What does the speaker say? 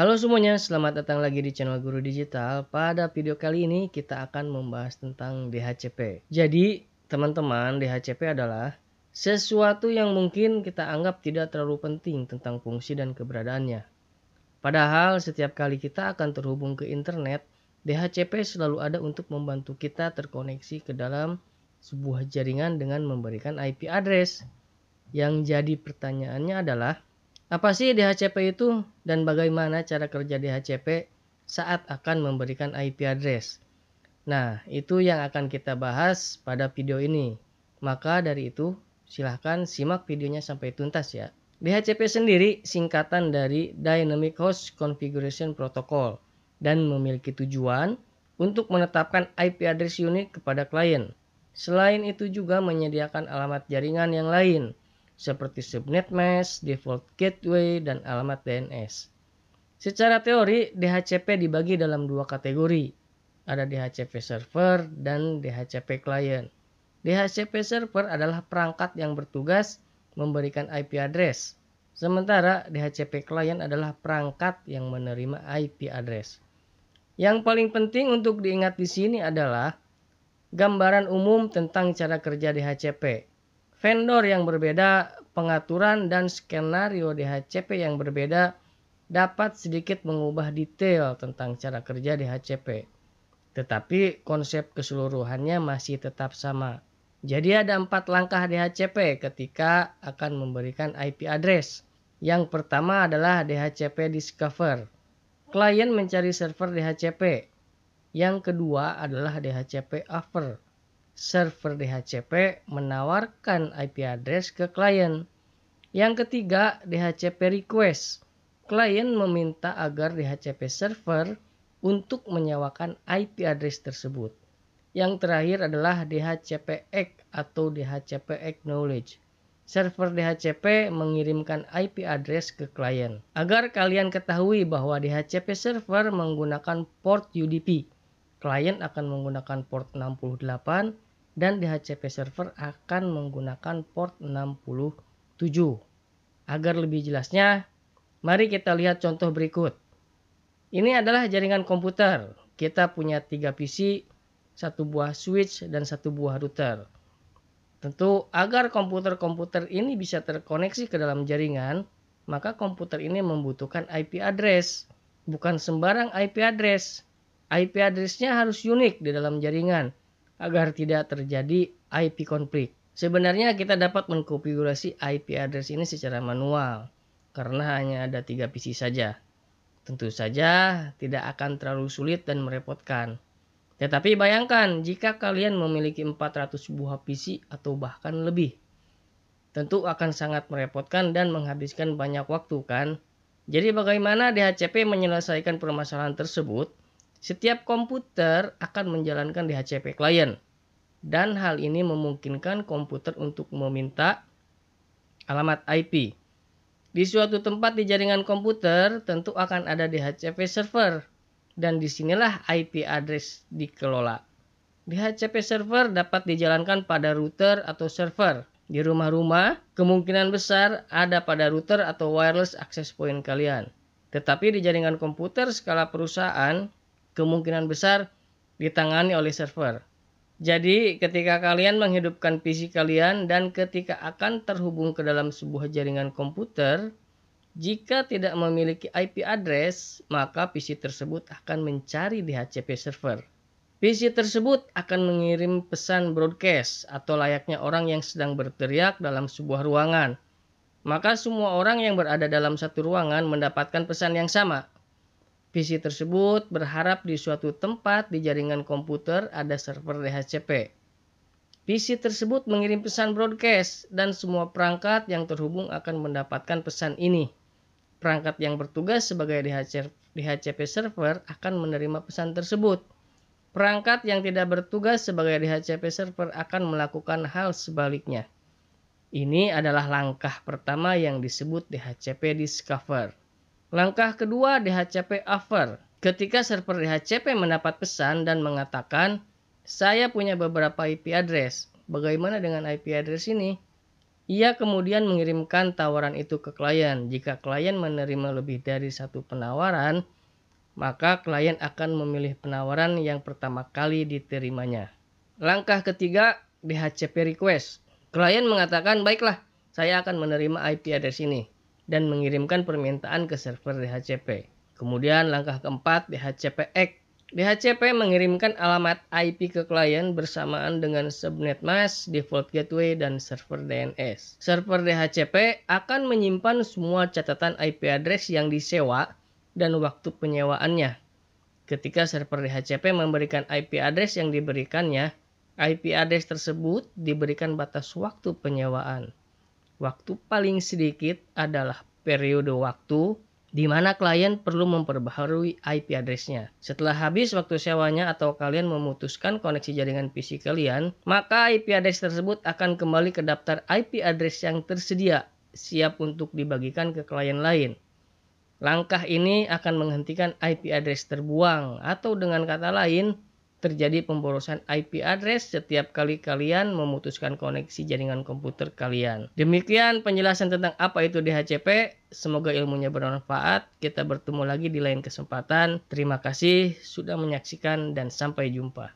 Halo semuanya, selamat datang lagi di channel Guru Digital. Pada video kali ini kita akan membahas tentang DHCP. Jadi, teman-teman, DHCP adalah sesuatu yang mungkin kita anggap tidak terlalu penting tentang fungsi dan keberadaannya. Padahal setiap kali kita akan terhubung ke internet, DHCP selalu ada untuk membantu kita terkoneksi ke dalam sebuah jaringan dengan memberikan IP address. Yang jadi pertanyaannya adalah, apa sih DHCP itu dan bagaimana cara kerja DHCP saat akan memberikan IP address? Nah, itu yang akan kita bahas pada video ini. Maka dari itu, silahkan simak videonya sampai tuntas ya. DHCP sendiri singkatan dari Dynamic Host Configuration Protocol dan memiliki tujuan untuk menetapkan IP address unit kepada klien. Selain itu juga menyediakan alamat jaringan yang lain seperti subnet mask, default gateway, dan alamat DNS. Secara teori, DHCP dibagi dalam dua kategori. Ada DHCP server dan DHCP client. DHCP server adalah perangkat yang bertugas memberikan IP address. Sementara DHCP client adalah perangkat yang menerima IP address. Yang paling penting untuk diingat di sini adalah gambaran umum tentang cara kerja DHCP vendor yang berbeda, pengaturan dan skenario DHCP yang berbeda dapat sedikit mengubah detail tentang cara kerja DHCP. Tetapi konsep keseluruhannya masih tetap sama. Jadi ada empat langkah DHCP ketika akan memberikan IP address. Yang pertama adalah DHCP Discover. Klien mencari server DHCP. Yang kedua adalah DHCP Offer server DHCP menawarkan IP address ke klien. Yang ketiga, DHCP request. Klien meminta agar DHCP server untuk menyewakan IP address tersebut. Yang terakhir adalah DHCP ACK atau DHCP acknowledge. Server DHCP mengirimkan IP address ke klien. Agar kalian ketahui bahwa DHCP server menggunakan port UDP. Klien akan menggunakan port 68 dan DHCP server akan menggunakan port 67. Agar lebih jelasnya, mari kita lihat contoh berikut. Ini adalah jaringan komputer. Kita punya tiga PC, satu buah switch, dan satu buah router. Tentu agar komputer-komputer ini bisa terkoneksi ke dalam jaringan, maka komputer ini membutuhkan IP address. Bukan sembarang IP address. IP addressnya harus unik di dalam jaringan agar tidak terjadi IP konflik. Sebenarnya kita dapat mengkonfigurasi IP address ini secara manual karena hanya ada tiga PC saja. Tentu saja tidak akan terlalu sulit dan merepotkan. Tetapi bayangkan jika kalian memiliki 400 buah PC atau bahkan lebih. Tentu akan sangat merepotkan dan menghabiskan banyak waktu kan? Jadi bagaimana DHCP menyelesaikan permasalahan tersebut? Setiap komputer akan menjalankan DHCP client dan hal ini memungkinkan komputer untuk meminta alamat IP. Di suatu tempat di jaringan komputer tentu akan ada DHCP server dan disinilah IP address dikelola. DHCP server dapat dijalankan pada router atau server. Di rumah-rumah, kemungkinan besar ada pada router atau wireless access point kalian. Tetapi di jaringan komputer skala perusahaan, kemungkinan besar ditangani oleh server. Jadi, ketika kalian menghidupkan PC kalian dan ketika akan terhubung ke dalam sebuah jaringan komputer, jika tidak memiliki IP address, maka PC tersebut akan mencari DHCP server. PC tersebut akan mengirim pesan broadcast atau layaknya orang yang sedang berteriak dalam sebuah ruangan. Maka semua orang yang berada dalam satu ruangan mendapatkan pesan yang sama, PC tersebut berharap di suatu tempat di jaringan komputer ada server DHCP. PC tersebut mengirim pesan broadcast dan semua perangkat yang terhubung akan mendapatkan pesan ini. Perangkat yang bertugas sebagai DHCP server akan menerima pesan tersebut. Perangkat yang tidak bertugas sebagai DHCP server akan melakukan hal sebaliknya. Ini adalah langkah pertama yang disebut DHCP Discover. Langkah kedua DHCP offer. Ketika server DHCP mendapat pesan dan mengatakan, saya punya beberapa IP address. Bagaimana dengan IP address ini? Ia kemudian mengirimkan tawaran itu ke klien. Jika klien menerima lebih dari satu penawaran, maka klien akan memilih penawaran yang pertama kali diterimanya. Langkah ketiga, DHCP request. Klien mengatakan, baiklah, saya akan menerima IP address ini dan mengirimkan permintaan ke server DHCP. Kemudian langkah keempat DHCP DHCP mengirimkan alamat IP ke klien bersamaan dengan subnet mask, default gateway, dan server DNS. Server DHCP akan menyimpan semua catatan IP address yang disewa dan waktu penyewaannya. Ketika server DHCP memberikan IP address yang diberikannya, IP address tersebut diberikan batas waktu penyewaan. Waktu paling sedikit adalah periode waktu di mana klien perlu memperbaharui IP addressnya Setelah habis waktu sewanya atau kalian memutuskan koneksi jaringan PC kalian, maka IP address tersebut akan kembali ke daftar IP address yang tersedia, siap untuk dibagikan ke klien lain. Langkah ini akan menghentikan IP address terbuang atau dengan kata lain, terjadi pemborosan IP address setiap kali kalian memutuskan koneksi jaringan komputer kalian. Demikian penjelasan tentang apa itu DHCP. Semoga ilmunya bermanfaat. Kita bertemu lagi di lain kesempatan. Terima kasih sudah menyaksikan dan sampai jumpa.